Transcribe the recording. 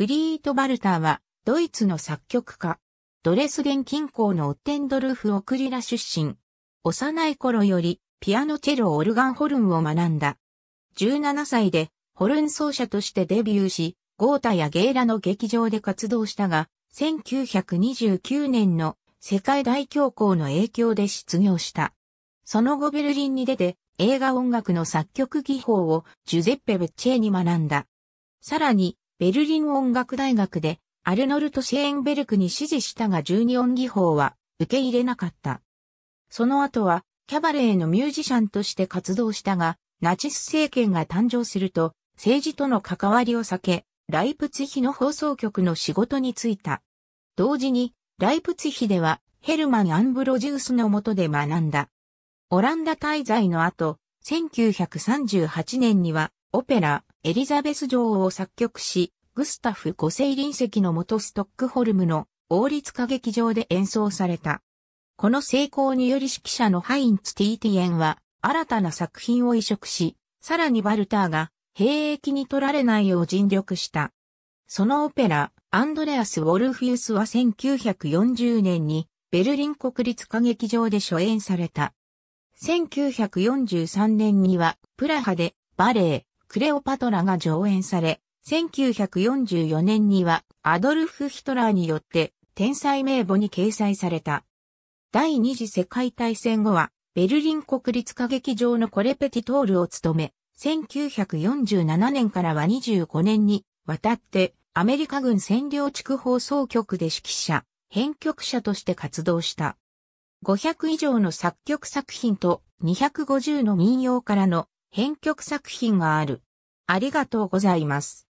フリート・バルターは、ドイツの作曲家。ドレスデン近郊のオッテンドルフ・オクリラ出身。幼い頃より、ピアノチェロ・オルガンホルンを学んだ。17歳で、ホルン奏者としてデビューし、ゴータやゲーラの劇場で活動したが、1929年の世界大恐慌の影響で失業した。その後ベルリンに出て、映画音楽の作曲技法をジュゼッペ・ベッチェに学んだ。さらに、ベルリン音楽大学でアルノルト・シェーンベルクに指示したが12音技法は受け入れなかった。その後はキャバレーのミュージシャンとして活動したが、ナチス政権が誕生すると政治との関わりを避け、ライプツヒの放送局の仕事に就いた。同時に、ライプツヒではヘルマン・アンブロジウスの下で学んだ。オランダ滞在の後、1938年にはオペラ、エリザベス女王を作曲し、グスタフ5世臨席の元ストックホルムの王立歌劇場で演奏された。この成功により指揮者のハインツ・ティーティエンは新たな作品を移植し、さらにバルターが兵役に取られないよう尽力した。そのオペラ、アンドレアス・ウォルフィウスは1940年にベルリン国立歌劇場で初演された。1943年にはプラハでバレエ、クレオパトラが上演され、1944年にはアドルフ・ヒトラーによって天才名簿に掲載された。第二次世界大戦後はベルリン国立歌劇場のコレペティトールを務め、1947年からは25年にわたってアメリカ軍占領地区放送局で指揮者、編曲者として活動した。500以上の作曲作品と250の民謡からの編曲作品がある。ありがとうございます。